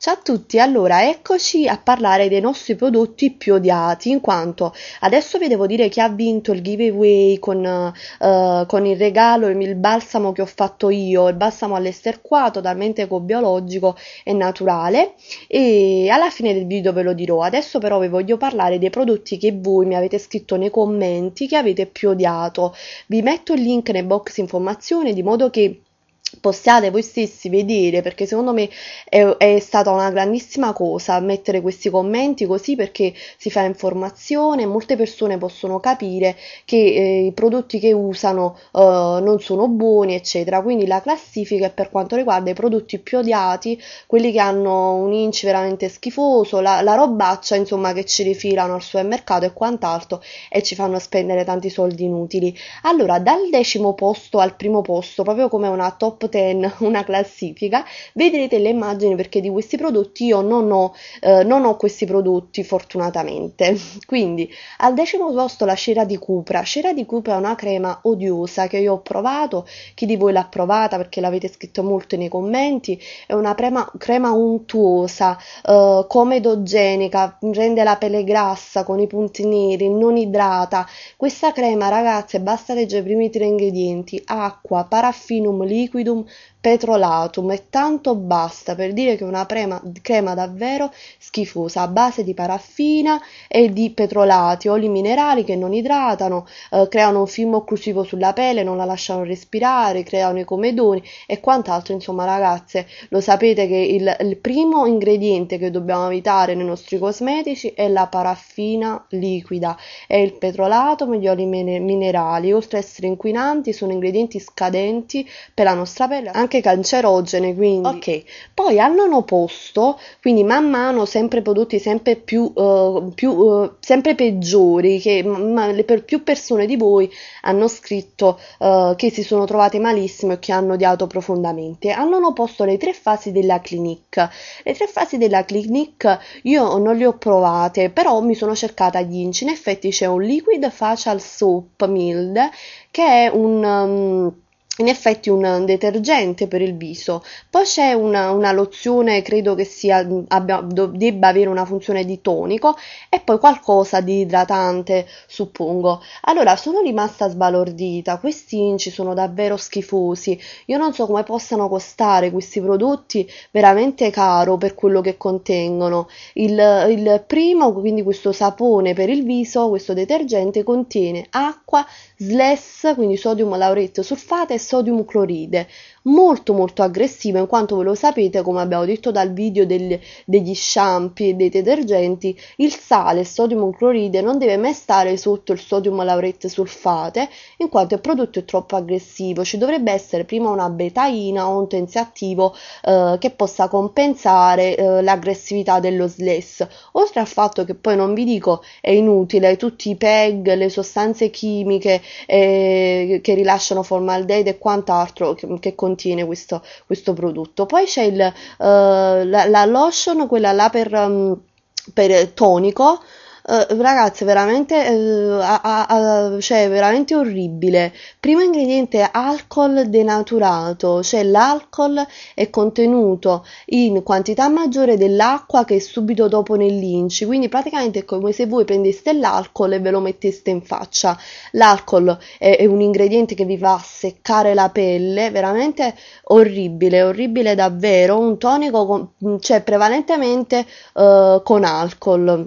Ciao a tutti, allora eccoci a parlare dei nostri prodotti più odiati in quanto adesso vi devo dire chi ha vinto il giveaway con, uh, con il regalo, il balsamo che ho fatto io, il balsamo all'esterquato talmente ecobiologico e naturale e alla fine del video ve lo dirò, adesso però vi voglio parlare dei prodotti che voi mi avete scritto nei commenti che avete più odiato, vi metto il link nel box informazione di modo che possiate voi stessi vedere perché secondo me è, è, stata una grandissima cosa mettere questi commenti così perché si fa informazione molte persone possono capire che eh, i prodotti che usano eh, non sono buoni eccetera quindi la classifica è per quanto riguarda i prodotti più odiati quelli che hanno un inci veramente schifoso la, la robaccia insomma che ci rifilano al supermercato e quant'altro e ci fanno spendere tanti soldi inutili allora dal decimo posto al primo posto proprio come una top top una classifica, vedrete le immagini perché di questi prodotti io non ho, eh, non ho questi prodotti fortunatamente. Quindi al decimo posto la cera di cupra. Cera di cupra è una crema odiosa che io ho provato, chi di voi l'ha provata perché l'avete scritto molto nei commenti, è una crema, crema untuosa, eh, comedogenica, rende la pelle grassa con i punti neri, non idrata. Questa crema ragazze basta leggere i primi tre ingredienti, acqua, paraffinum liquido, sido petrolatum e tanto basta per dire che è una crema, crema davvero schifosa a base di paraffina e di petrolati, oli minerali che non idratano, eh, creano un film occlusivo sulla pelle, non la lasciano respirare, creano i comedoni e quant'altro. Insomma, ragazze, lo sapete che il, il primo ingrediente che dobbiamo evitare nei nostri cosmetici è la paraffina liquida, è il petrolatum e gli oli minerali, oltre a essere inquinanti, sono ingredienti scadenti per la nostra pelle anche cancerogene, quindi. Ok, poi al nono posto, quindi man mano sempre prodotti sempre più, uh, più uh, sempre peggiori, che ma, per più persone di voi hanno scritto uh, che si sono trovate malissimo e che hanno odiato profondamente. Al nono posto le tre fasi della clinique. Le tre fasi della clinique io non le ho provate, però mi sono cercata gli inci. In effetti c'è un liquid facial soap mild che è un... Um, in effetti un detergente per il viso. Poi c'è una, una lozione, credo che sia, abbia, debba avere una funzione di tonico e poi qualcosa di idratante, suppongo. Allora, sono rimasta sbalordita, questi inci sono davvero schifosi. Io non so come possano costare questi prodotti veramente caro per quello che contengono. Il, il primo, quindi questo sapone per il viso, questo detergente contiene acqua, sless, quindi sodium lauretto sulfate e sodium cloride, molto molto aggressiva in quanto voi lo sapete come abbiamo detto dal video del, degli shampoo e dei detergenti il sale il sodium cloride non deve mai stare sotto il sodium laurette sulfate in quanto il prodotto è troppo aggressivo ci dovrebbe essere prima una betaina o un tensiattivo eh, che possa compensare eh, l'aggressività dello sless, oltre al fatto che poi non vi dico è inutile tutti i PEG le sostanze chimiche eh, che rilasciano formaldeide quant'altro che, che contiene questo, questo, prodotto. Poi c'è il, uh, la, la, lotion, quella là per, um, per tonico Uh, ragazzi, veramente, uh, a, a, cioè, veramente orribile. Primo ingrediente alcol denaturato, cioè l'alcol è contenuto in quantità maggiore dell'acqua che è subito dopo nell'inci, quindi praticamente è come se voi prendeste l'alcol e ve lo metteste in faccia. L'alcol è, è un ingrediente che vi va a seccare la pelle, veramente orribile, orribile davvero, un tonico con, cioè prevalentemente uh, con alcol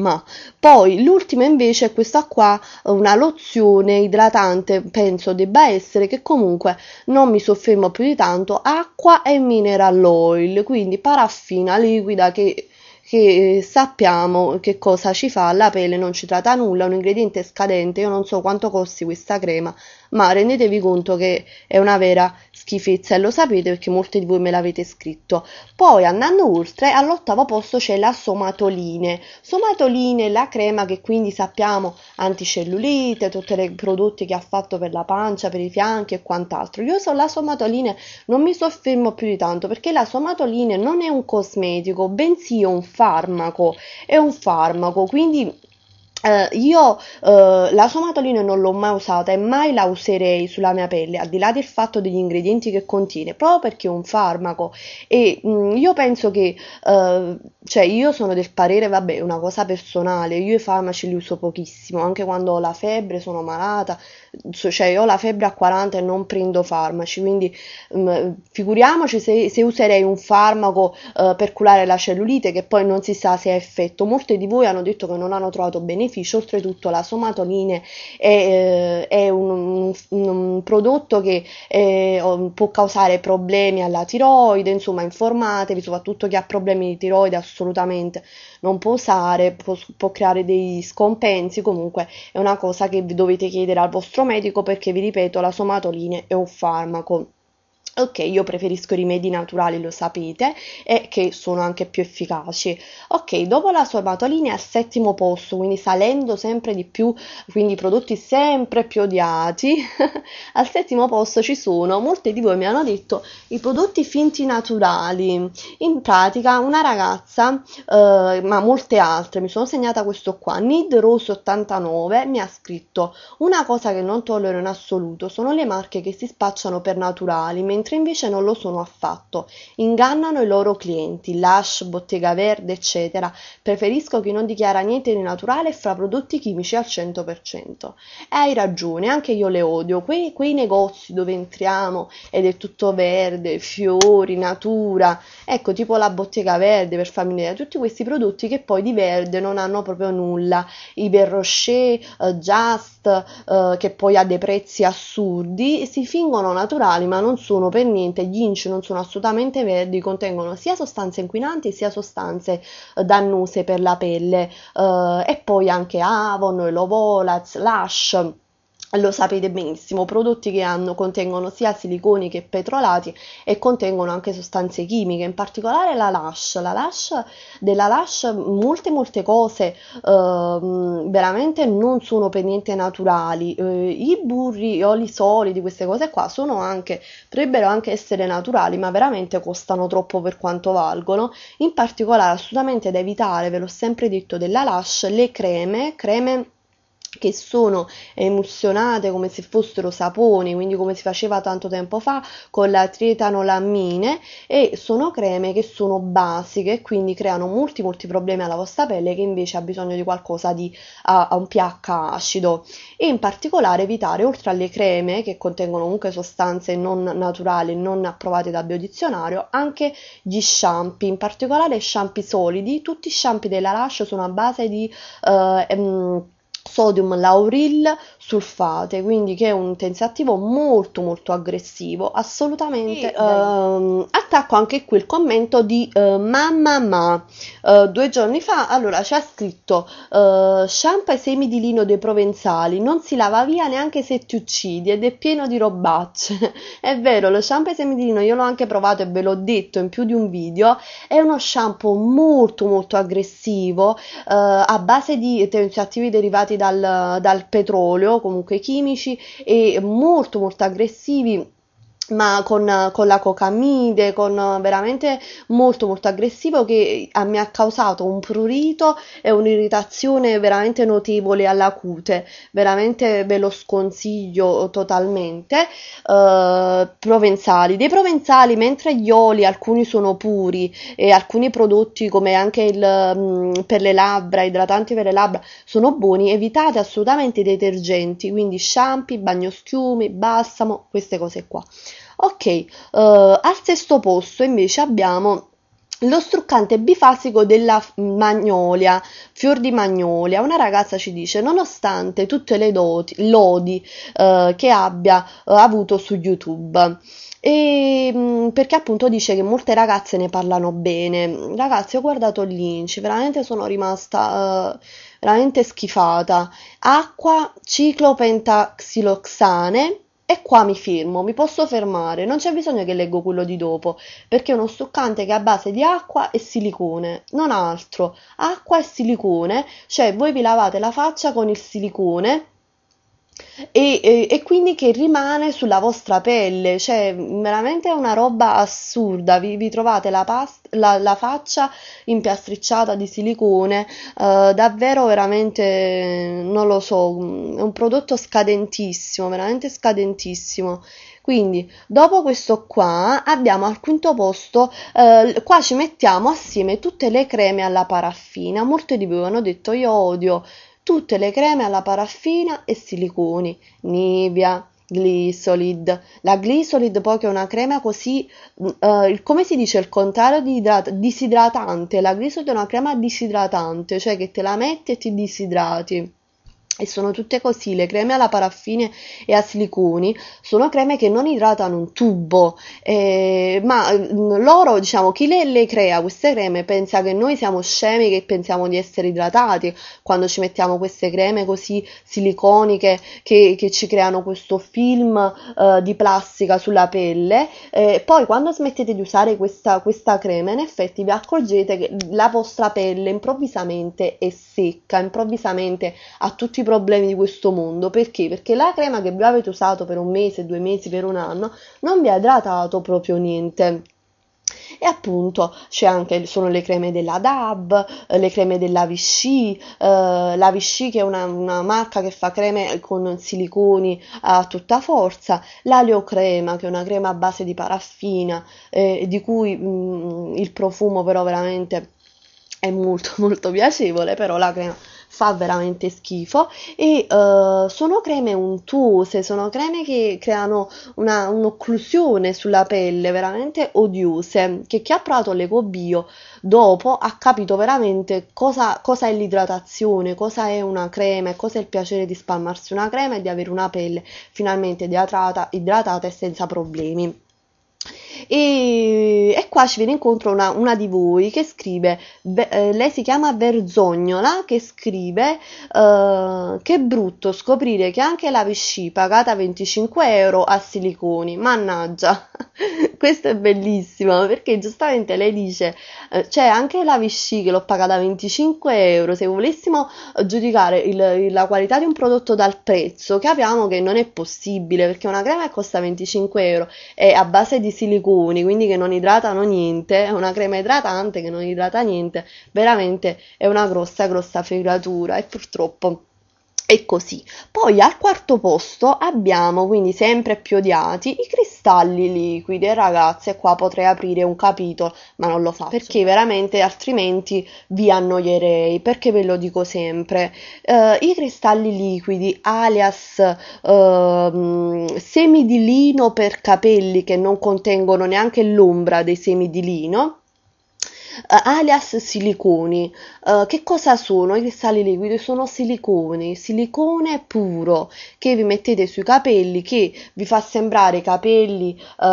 ma poi l'ultima invece è questa qua, una lozione idratante, penso debba essere, che comunque non mi soffermo più di tanto, acqua e mineral oil, quindi paraffina liquida che che eh, sappiamo che cosa ci fa alla pelle, non ci tratta nulla, un ingrediente scadente, io non so quanto costi questa crema, ma rendetevi conto che è una vera schifezza e lo sapete perché molti di voi me l'avete scritto. Poi andando oltre, all'ottavo posto c'è la somatoline. Somatoline, la crema che quindi sappiamo anticellulite, tutti i prodotti che ha fatto per la pancia, per i fianchi e quant'altro. Io sulla somatoline non mi soffermo più di tanto perché la somatoline non è un cosmetico, bensì un farmaco. È un farmaco, quindi Uh, io uh, la somatolina non l'ho mai usata e mai la userei sulla mia pelle, al di là del fatto degli ingredienti che contiene, proprio perché è un farmaco e mh, mm, io penso che, uh, cioè io sono del parere, vabbè, una cosa personale, io i farmaci li uso pochissimo, anche quando ho la febbre, sono malata, so, cioè ho la febbre a 40 e non prendo farmaci, quindi mh, mm, figuriamoci se, se, userei un farmaco per curare la cellulite che poi non si sa se ha effetto, molte di voi hanno detto che non hanno trovato beneficio benefici, oltretutto la somatoline è, eh, è un, un, un, prodotto che è, eh, può causare problemi alla tiroide, insomma informatevi, soprattutto chi ha problemi di tiroide assolutamente non può usare, può, può creare dei scompensi, comunque è una cosa che dovete chiedere al vostro medico perché vi ripeto la somatoline è un farmaco Ok, io preferisco rimedi naturali, lo sapete, e che sono anche più efficaci. Ok, dopo la sorbatolina è al settimo posto, quindi salendo sempre di più, quindi prodotti sempre più odiati. al settimo posto ci sono, molti di voi mi hanno detto, i prodotti finti naturali. In pratica una ragazza, eh, ma molte altre, mi sono segnata questo qua, Need Rose 89, mi ha scritto, una cosa che non tollero in assoluto sono le marche che si spacciano per naturali, mentre mentre invece non lo sono affatto. Ingannano i loro clienti, Lush, Bottega Verde, eccetera. Preferisco chi non dichiara niente di naturale e fra prodotti chimici al 100%. E eh, hai ragione, anche io le odio. Quei, quei negozi dove entriamo ed è tutto verde, fiori, natura, ecco tipo la Bottega Verde per farmi vedere tutti questi prodotti che poi di verde non hanno proprio nulla. I Rocher, uh, eh, Just, uh, che poi ha dei prezzi assurdi, si fingono naturali ma non sono per niente, gli inci non sono assolutamente verdi, contengono sia sostanze inquinanti sia sostanze eh, dannose per la pelle eh, e poi anche Avon, Lovolaz, Lush lo sapete benissimo, prodotti che hanno, contengono sia siliconi che petrolati e contengono anche sostanze chimiche, in particolare la Lush. La Lush della Lush molte molte cose eh, veramente non sono per niente naturali. Eh, I burri, i oli solidi, queste cose qua sono anche, potrebbero anche essere naturali, ma veramente costano troppo per quanto valgono. In particolare assolutamente da evitare, ve l'ho sempre detto, della Lush, le creme, creme che sono emulsionate come se fossero saponi, quindi come si faceva tanto tempo fa con la trietanolammine e sono creme che sono basiche e quindi creano molti molti problemi alla vostra pelle che invece ha bisogno di qualcosa di a, a un pH acido e in particolare evitare oltre alle creme che contengono comunque sostanze non naturali, non approvate da biodizionario, anche gli shampoo, in particolare shampoo solidi, tutti i shampoo della Lush sono a base di eh, ehm, sodium lauril sulfate, quindi che è un tensioattivo molto molto aggressivo, assolutamente. Sì, ehm, attacco anche qui il commento di eh, Mamma Ma. Eh, due giorni fa, allora, ci ha scritto eh, sciampa i semi di lino dei provenzali, non si lava via neanche se ti uccidi ed è pieno di robacce. è vero, lo shampoo ai semi di lino io l'ho anche provato e ve l'ho detto in più di un video, è uno shampoo molto molto aggressivo eh, a base di tensioattivi cioè, derivati dal, dal petrolio, comunque chimici, e molto molto aggressivi ma con, con, la cocamide, con veramente molto molto aggressivo che a, mi ha causato un prurito e un'irritazione veramente notevole alla cute, veramente ve lo sconsiglio totalmente. Uh, provenzali, dei provenzali mentre gli oli alcuni sono puri e alcuni prodotti come anche il mh, mm, per le labbra, idratanti per le labbra sono buoni, evitate assolutamente i detergenti, quindi shampoo, bagnoschiumi, balsamo, queste cose qua. Ok, uh, al sesto posto invece abbiamo lo struccante bifasico della magnolia, fior di magnolia. Una ragazza ci dice: Nonostante tutte le doti, lodi eh, che abbia eh, avuto su YouTube. E, mh, mm, perché appunto dice che molte ragazze ne parlano bene. Ragazzi, ho guardato Lynch, veramente sono rimasta eh, veramente schifata. Acqua ciclopentaxiloxane e qua mi fermo, mi posso fermare, non c'è bisogno che leggo quello di dopo, perché è uno stuccante che è a base di acqua e silicone, non altro. Acqua e silicone, cioè voi vi lavate la faccia con il silicone e, e, quindi che rimane sulla vostra pelle, cioè veramente è una roba assurda, vi, vi trovate la, past- la, la, faccia impiastricciata di silicone, uh, davvero veramente, non lo so, è un prodotto scadentissimo, veramente scadentissimo. Quindi, dopo questo qua, abbiamo al quinto posto, eh, qua ci mettiamo assieme tutte le creme alla paraffina. Molte di voi hanno detto io odio tutte le creme alla paraffina e siliconi, Nivea, Glisolid. La Glisolid poi che è una crema così, uh, come si dice il contrario di idrat- disidratante, la Glisolid è una crema disidratante, cioè che te la metti e ti disidrati e sono tutte così, le creme alla paraffine e a siliconi sono creme che non idratano un tubo, eh, ma mm, loro, diciamo, chi le, le, crea queste creme pensa che noi siamo scemi, che pensiamo di essere idratati quando ci mettiamo queste creme così siliconiche che, che ci creano questo film eh, di plastica sulla pelle, eh, poi quando smettete di usare questa, questa crema in effetti vi accorgete che la vostra pelle improvvisamente è secca, improvvisamente ha tutti i problemi di questo mondo. Perché? Perché la crema che voi avete usato per un mese, due mesi, per un anno, non vi ha idratato proprio niente. E appunto c'è anche, sono le creme della DAB, eh, le creme della Vichy, eh, la Vichy che è una, una, marca che fa creme con siliconi a tutta forza, l'aliocrema che è una crema a base di paraffina eh, di cui mh, mm, il profumo però veramente è molto molto piacevole, però la crema fa veramente schifo e uh, sono creme untuose, sono creme che creano una, un'occlusione sulla pelle veramente odiose, che chi ha provato l'eco bio dopo ha capito veramente cosa, cosa è l'idratazione, cosa è una crema e cosa è il piacere di spalmarsi una crema e di avere una pelle finalmente idratata, idratata e senza problemi. E, e qua ci viene incontro una, una di voi che scrive, be, eh, lei si chiama Verzognola. che scrive eh, che brutto scoprire che anche la Vichy pagata 25 euro a siliconi, mannaggia, questo è bellissimo perché giustamente lei dice eh, c'è cioè, anche la Vichy che l'ho pagata 25 euro, se volessimo eh, giudicare il, la qualità di un prodotto dal prezzo capiamo che non è possibile perché una crema che costa 25 euro è a base di silicone sicuri, quindi che non idratano niente, è una crema idratante che non idrata niente, veramente è una grossa grossa fregatura e purtroppo e così. Poi al quarto posto abbiamo, quindi sempre più odiati, i cristalli liquidi. ragazze, qua potrei aprire un capitolo, ma non lo faccio. Perché veramente altrimenti vi annoierei, perché ve lo dico sempre. Uh, I cristalli liquidi, alias uh, ehm, semi di lino per capelli che non contengono neanche l'ombra dei semi di lino, Uh, alias siliconi. Uh, che cosa sono? I cristalli liquidi sono siliconi, silicone puro che vi mettete sui capelli che vi fa sembrare capelli uh,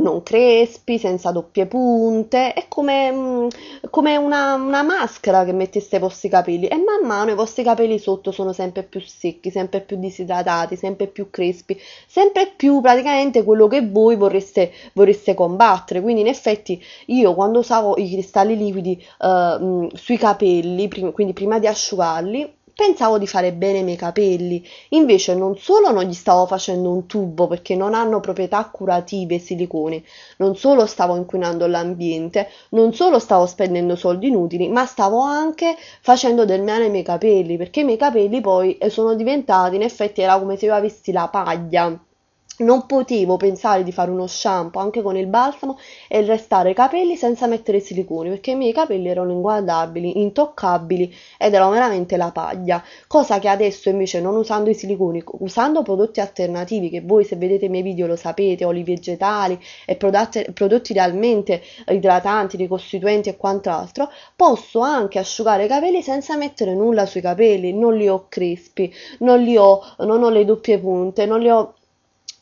non crespi, senza doppie punte. È come, mh, mm, come una, una, maschera che metteste i vostri capelli e man mano i vostri capelli sotto sono sempre più secchi, sempre più disidratati, sempre più crespi, sempre più praticamente quello che voi vorreste, vorreste combattere. Quindi in effetti io quando usavo i cristalli tali liquidi uh, sui capelli, prim- quindi prima di asciugarli, pensavo di fare bene i miei capelli. Invece non solo non gli stavo facendo un tubo perché non hanno proprietà curative i siliconi, non solo stavo inquinando l'ambiente, non solo stavo spendendo soldi inutili, ma stavo anche facendo del male ai miei capelli, perché i miei capelli poi eh, sono diventati, in effetti era come se io avessi la paglia non potevo pensare di fare uno shampoo anche con il balsamo e restare i capelli senza mettere siliconi perché i miei capelli erano inguardabili, intoccabili ed erano veramente la paglia. Cosa che adesso invece non usando i siliconi, usando prodotti alternativi che voi se vedete i miei video lo sapete, oli vegetali e prodotti, prodotti realmente idratanti, ricostituenti e quant'altro, posso anche asciugare i capelli senza mettere nulla sui capelli, non li ho crespi, non li ho, non ho le doppie punte, non li ho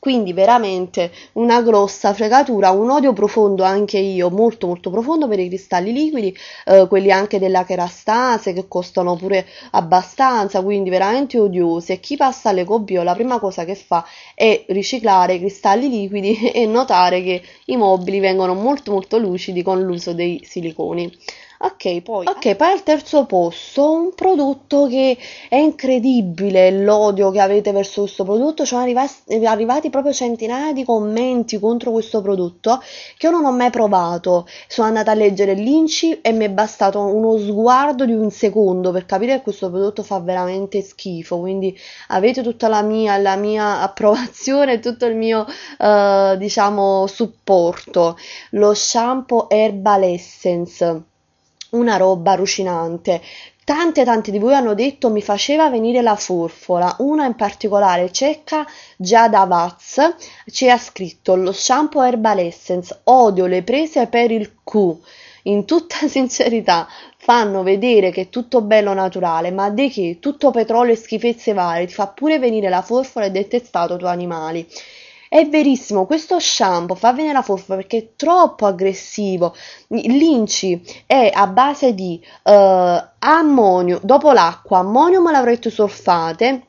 quindi veramente una grossa fregatura, un odio profondo anche io, molto molto profondo per i cristalli liquidi, eh, quelli anche della cherastase che costano pure abbastanza, quindi veramente odiosi. E chi passa all'ecobio la prima cosa che fa è riciclare i cristalli liquidi e notare che i mobili vengono molto molto lucidi con l'uso dei siliconi. Ok, poi, okay, poi al terzo posto un prodotto che è incredibile l'odio che avete verso questo prodotto. Ci sono arrivati, arrivati proprio centinaia di commenti contro questo prodotto che io non ho mai provato. Sono andata a leggere l'Inci e mi è bastato uno sguardo di un secondo per capire che questo prodotto fa veramente schifo. Quindi avete tutta la mia, la mia approvazione e tutto il mio eh, diciamo supporto. Lo shampoo Herbal Essence una roba allucinante. Tante tante di voi hanno detto mi faceva venire la furfola, una in particolare cecca Giada Vaz ci ha scritto lo shampoo Herbal Essence, odio le prese per il Q, in tutta sincerità fanno vedere che è tutto bello naturale, ma di che tutto petrolio e schifezze varie ti fa pure venire la forfola e detestato tuoi animali. È verissimo, questo shampoo fa venire la fuffa perché è troppo aggressivo. L'inci è a base di uh, ammonio, dopo l'acqua, ammonium lauretto solfate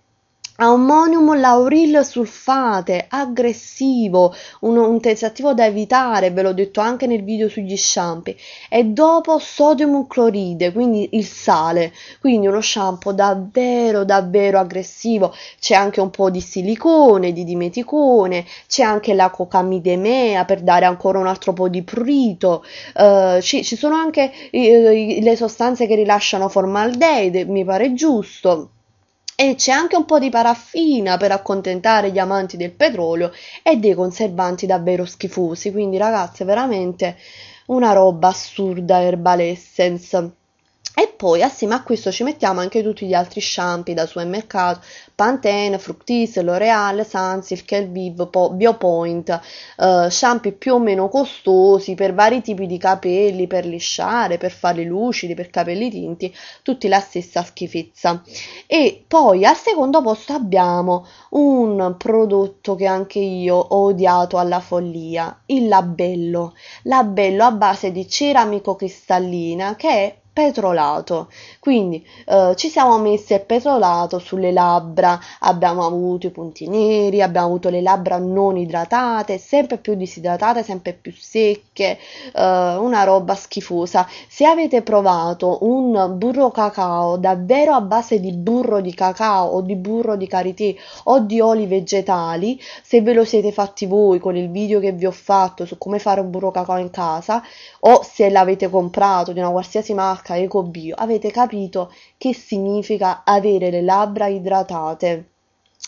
Ammonium lauril sulfate, aggressivo, un, un, tentativo da evitare, ve l'ho detto anche nel video sugli shampoo. E dopo sodium cloride, quindi il sale, quindi uno shampoo davvero, davvero aggressivo. C'è anche un po' di silicone, di dimeticone, c'è anche la cocamidemea per dare ancora un altro po' di prurito. Uh, ci, ci, sono anche uh, le sostanze che rilasciano formaldeide, mi pare giusto e c'è anche un po' di paraffina per accontentare gli amanti del petrolio e dei conservanti davvero schifosi. Quindi, ragazze, veramente una roba assurda Herbal Essence. E poi assieme a questo ci mettiamo anche tutti gli altri shampoo da supermercato, Pantene, Fructis, L'Oreal, Sansil, Elviv, Biopoint, eh, shampoo più o meno costosi per vari tipi di capelli, per lisciare, per farli lucidi, per capelli tinti, tutti la stessa schifezza. E poi al secondo posto abbiamo un prodotto che anche io ho odiato alla follia, il labello, labello a base di ceramico cristallina che è petrolato. Quindi eh, ci siamo messi il petrolato sulle labbra, abbiamo avuto i punti neri, abbiamo avuto le labbra non idratate, sempre più disidratate, sempre più secche, eh, una roba schifosa. Se avete provato un burro cacao davvero a base di burro di cacao o di burro di karité o di oli vegetali, se ve lo siete fatti voi con il video che vi ho fatto su come fare un burro cacao in casa o se l'avete comprato di una qualsiasi marca marca EcoBio avete capito che significa avere le labbra idratate.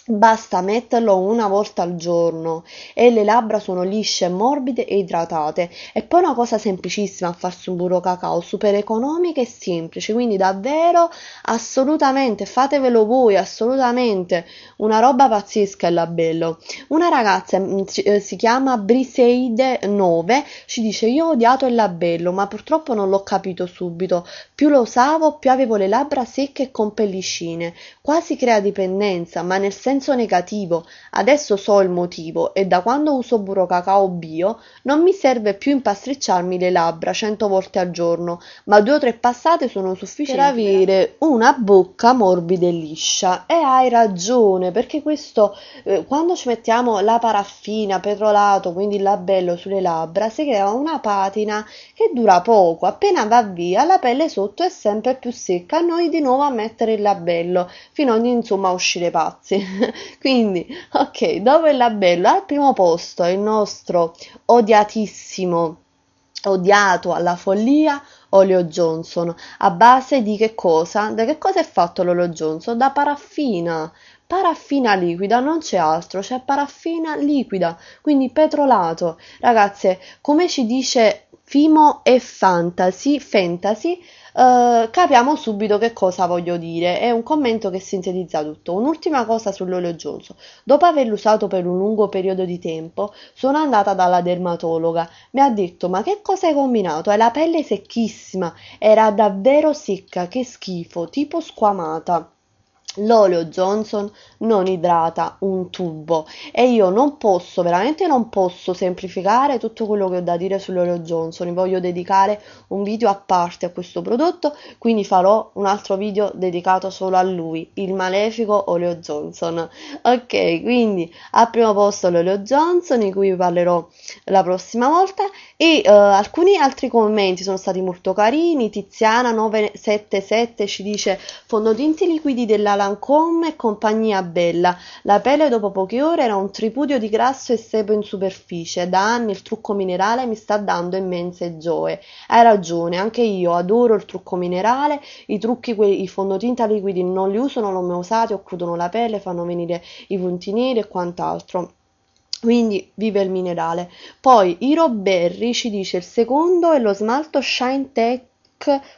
Basta metterlo una volta al giorno e le labbra sono lisce, morbide e idratate. E poi una cosa semplicissima a farsi un burro cacao, super economica e semplice. Quindi davvero, assolutamente, fatevelo voi, assolutamente. Una roba pazzesca il labello. Una ragazza mm, eh, si chiama Briseide9, ci dice io ho odiato il labello, ma purtroppo non l'ho capito subito. Più lo usavo, più avevo le labbra secche e con pellicine. Quasi crea dipendenza, ma nel senso senso negativo, adesso so il motivo e da quando uso burro cacao bio non mi serve più impastricciarmi le labbra cento volte al giorno, ma due o tre passate sono sufficienti per avere una bocca morbida e liscia. E hai ragione, perché questo eh, quando ci mettiamo la paraffina, petrolato, quindi il labello sulle labbra, si crea una patina che dura poco, appena va via la pelle sotto è sempre più secca, noi di nuovo a mettere il labello, fino a insomma uscire pazzi. Quindi, ok, dopo il labello, al primo posto il nostro odiatissimo, odiato alla follia, olio Johnson. A base di che cosa? Da che cosa è fatto l'olio Johnson? Da paraffina. Paraffina liquida, non c'è altro, c'è paraffina liquida, quindi petrolato. Ragazze, come ci dice Fimo e Fantasy, Fantasy eh, capiamo subito che cosa voglio dire. È un commento che sintetizza tutto. Un'ultima cosa sull'olio Johnson. Dopo averlo usato per un lungo periodo di tempo, sono andata dalla dermatologa. Mi ha detto: Ma che cosa hai combinato? Hai la pelle secchissima. Era davvero secca, che schifo, tipo squamata l'olio Johnson non idrata un tubo e io non posso, veramente non posso semplificare tutto quello che ho da dire sull'olio Johnson, voglio dedicare un video a parte a questo prodotto, quindi farò un altro video dedicato solo a lui, il malefico olio Johnson. Ok, quindi al primo posto l'olio Johnson di cui vi parlerò la prossima volta e uh, alcuni altri commenti sono stati molto carini, Tiziana 977 ci dice fondotinti liquidi della Lancôme e compagnia bella. La pelle dopo poche ore era un tripudio di grasso e sebo in superficie. Da anni il trucco minerale mi sta dando immense gioie. Hai ragione, anche io adoro il trucco minerale. I trucchi, que- i fondotinta liquidi non li uso, non l'ho mai usati, occludono la pelle, fanno venire i punti neri e quant'altro quindi vive il minerale. Poi Iro Berry ci dice il secondo è lo smalto Shine Tech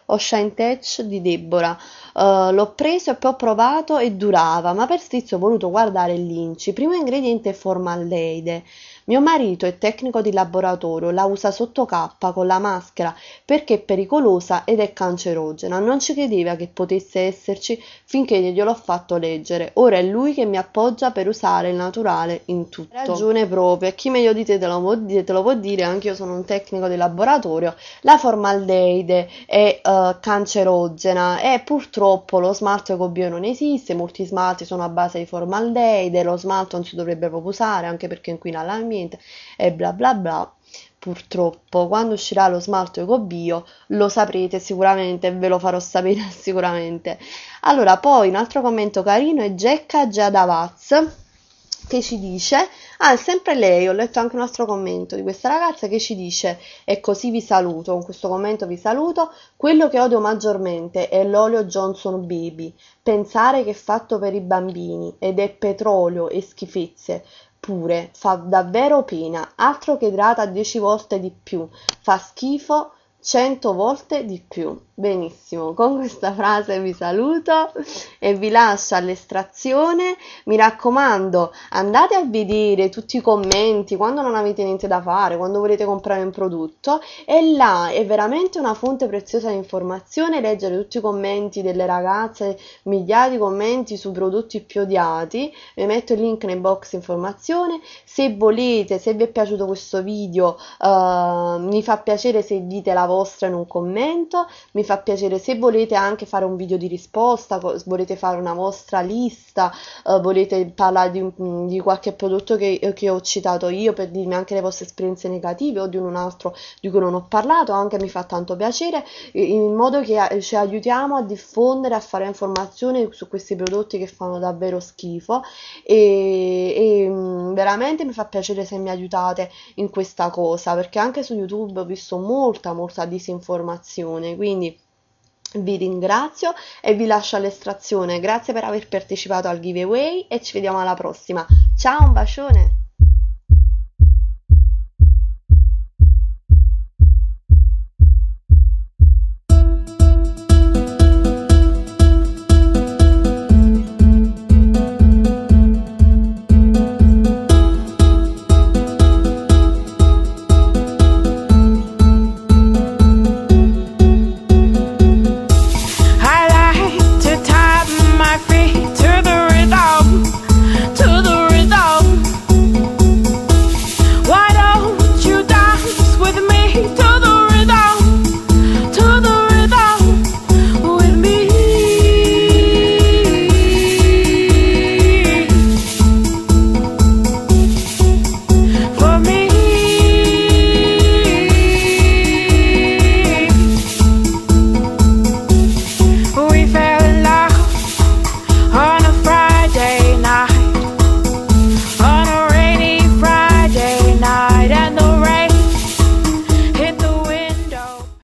o Shine Touch di Deborah. Uh, l'ho preso e poi ho provato e durava, ma per stizio ho voluto guardare l'inci. Primo ingrediente è formaldeide. Mio marito è tecnico di laboratorio, la usa sotto cappa con la maschera perché è pericolosa ed è cancerogena. Non ci credeva che potesse esserci finché gliel'ho fatto leggere. Ora è lui che mi appoggia per usare il naturale in tutto. Ragione proprio. E chi meglio di te te lo può dire, te lo può dire anche io sono un tecnico di laboratorio. La formaldeide è uh, cancerogena e purtroppo lo smalto ecobio non esiste, molti smalti sono a base di formaldeide, lo smalto non si dovrebbe proprio usare anche perché inquina la l'ambiente niente e bla bla bla. Purtroppo, quando uscirà lo smalto EcoBio lo saprete sicuramente, ve lo farò sapere sicuramente. Allora, poi un altro commento carino è Jekka Giadavaz che ci dice, ah è sempre lei, ho letto anche un altro commento di questa ragazza che ci dice, e così vi saluto, con questo commento vi saluto, quello che odio maggiormente è l'olio Johnson Baby, pensare che è fatto per i bambini ed è petrolio e schifezze, pure, fa davvero pena, altro che idrata dieci volte di più, fa schifo cento volte di più. Benissimo, con questa frase vi saluto e vi lascio all'estrazione. Mi raccomando, andate a vedere tutti i commenti quando non avete niente da fare, quando volete comprare un prodotto e là è veramente una fonte preziosa di informazione leggere tutti i commenti delle ragazze, migliaia di commenti su prodotti più odiati. Vi metto il link nel box informazione. Se volete, se vi è piaciuto questo video, eh, mi fa piacere se dite la vostra in un commento. Mi fa piacere. Se volete anche fare un video di risposta, volete fare una vostra lista, eh, volete parlare di, mm, di qualche prodotto che, eh, che, ho citato io per dirmi anche le vostre esperienze negative o di un altro di cui non ho parlato, anche mi fa tanto piacere, in modo che eh, ci aiutiamo a diffondere, a fare informazione su questi prodotti che fanno davvero schifo e, e mm, veramente mi fa piacere se mi aiutate in questa cosa perché anche su YouTube ho visto molta molta disinformazione quindi vi ringrazio e vi lascio all'estrazione. Grazie per aver partecipato al giveaway e ci vediamo alla prossima. Ciao, un bacione!